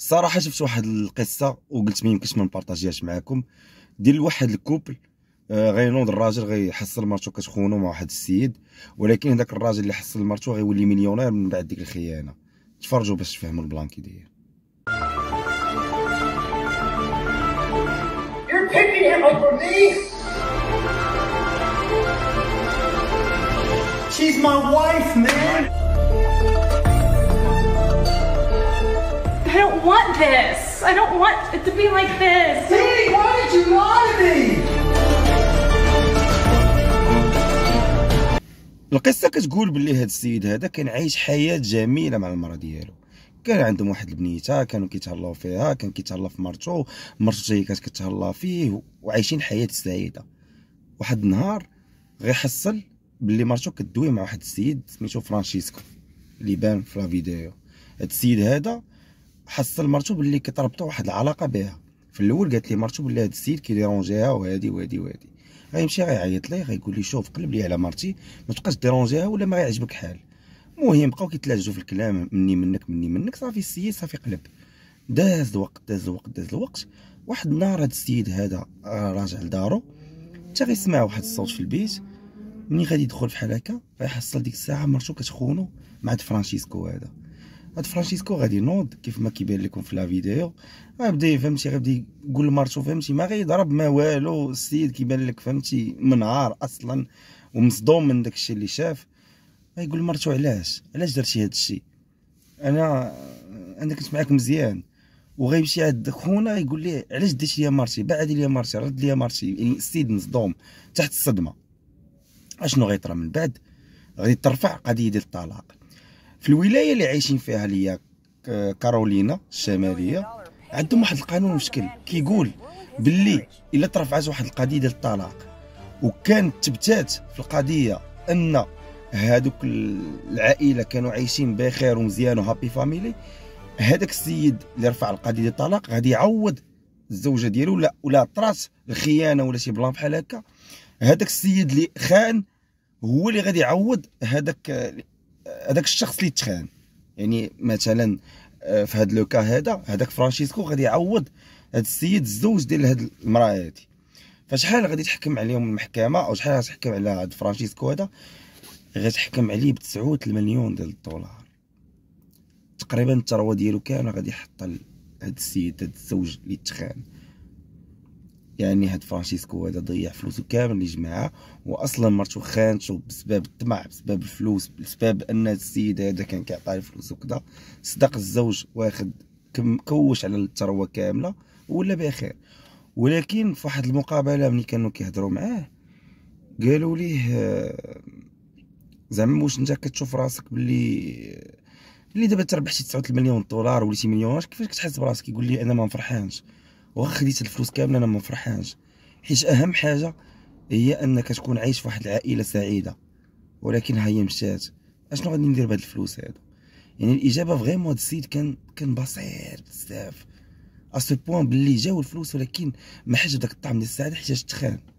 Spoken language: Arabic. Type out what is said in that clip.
صراحه شفت واحد القصه وقلت ميمكنش ما نبارطاجيهاش معاكم ديال واحد الكوبل آه، غينوض الراجل غيحصل مرتو كتخونو مع واحد السيد ولكن هذاك الراجل اللي حصل مرتو غيولي مليونير من بعد ديك الخيانه تفرجوا باش تفهموا البلان كي داير She's my wife, man! this. I don't want it to be like this. Dee, why did you lie to me? القصة كتقول باللي هذا السيد هذا كان عايش حياة جميلة مع المرأة ديالو كان عندهم واحد البنيته كانوا كيتهلاو فيها كان كيتهلا في مرتو مرتو هي كانت كتهلا فيه وعايشين حياة سعيدة واحد النهار غيحصل باللي مرتو كدوي مع واحد السيد سميتو فرانشيسكو اللي بان في لا فيديو هاد السيد هذا حصل مرتو باللي كتربطو واحد العلاقه بها في الاول قالت لي مرتو باللي هذا السيد كيديرونجيها وهادي وهادي وهادي غيمشي غيعيط ليه غيقول لي شوف قلب لي على مرتي ما تبقاش ديرونجيها ولا ما يعجبك حال المهم بقاو كيتلاجوا في الكلام مني منك مني منك صافي السيد صافي قلب داز الوقت داز الوقت داز الوقت واحد النهار هاد السيد هذا آه، راجع لدارو حتى غيسمع واحد الصوت في البيت ملي غادي يدخل فحال هكا غيحصل ديك الساعه مرتو كتخونو مع فرانشيسكو هذا هاد فرانشيسكو غادي ينوض كيف ما كيبان لكم في لا فيديو غيبدا فهمتي غيبدا يقول لمرتو فهمتي ما غيضرب ما والو السيد كيبان لك فهمتي منهار اصلا ومصدوم من داكشي اللي شاف غيقول لمرتو علاش علاش درتي هادشي انا انا كنت معاك مزيان وغيمشي عند خونا يقول ليه علاش ديتي ليا مرتي بعدي ليا مرتي رد ليا يعني السيد مصدوم تحت الصدمه اشنو غيطرى من بعد غادي ترفع قضيه ديال الطلاق في الولايه اللي عايشين فيها اللي هي كارولينا الشماليه عندهم واحد القانون مشكل كيقول باللي الا ترفعات واحد القضيه ديال الطلاق وكان تبتات في القضيه ان هذوك العائله كانوا عايشين بخير ومزيان وهابي فاميلي هذاك السيد اللي رفع القضيه ديال الطلاق غادي يعوض الزوجه ديالو ولا ولا طرات الخيانه ولا شي بلان بحال هكا هذاك السيد اللي خان هو اللي غادي يعوض هذاك هذاك الشخص اللي تخان يعني مثلا آه، في هذا لوكا هذا هذاك فرانشيسكو غادي يعوض هذا السيد الزوج ديال هذه المراه هذه فشحال غادي تحكم عليهم المحكمه او شحال غتحكم على هذا فرانشيسكو هذا غتحكم عليه ب 9 مليون ديال الدولار تقريبا الثروه ديالو كامله غادي يحطها هذا السيد هذا الزوج اللي تخان يعني هاد فرانشيسكو هذا ضيع فلوسو كامل اللي جمعها واصلا مرتو خانته بسبب الطمع بسبب الفلوس بسبب ان السيد هذا كان كيعطيه فلوس وكذا صدق الزوج واخد كم كوش على الثروه كامله ولا بخير ولكن في واحد المقابله ملي كانوا كيهضروا معاه قالوا ليه آه، زعما واش انت كتشوف راسك باللي اللي دابا تربحتي 9 مليون دولار وليتي مليونير كيفاش كتحس براسك يقول لي انا ما فرحانش واخا خديت الفلوس كامله انا ما فرحانش حيت اهم حاجه هي انك تكون عايش في واحد العائله سعيده ولكن هي مشات اشنو غادي ندير بهاد الفلوس هادو يعني الاجابه فغيمون هاد السيد كان كان بصير بزاف سو بوان بلي جاو الفلوس ولكن ما حاجه داك الطعم ديال السعاده حيت تخان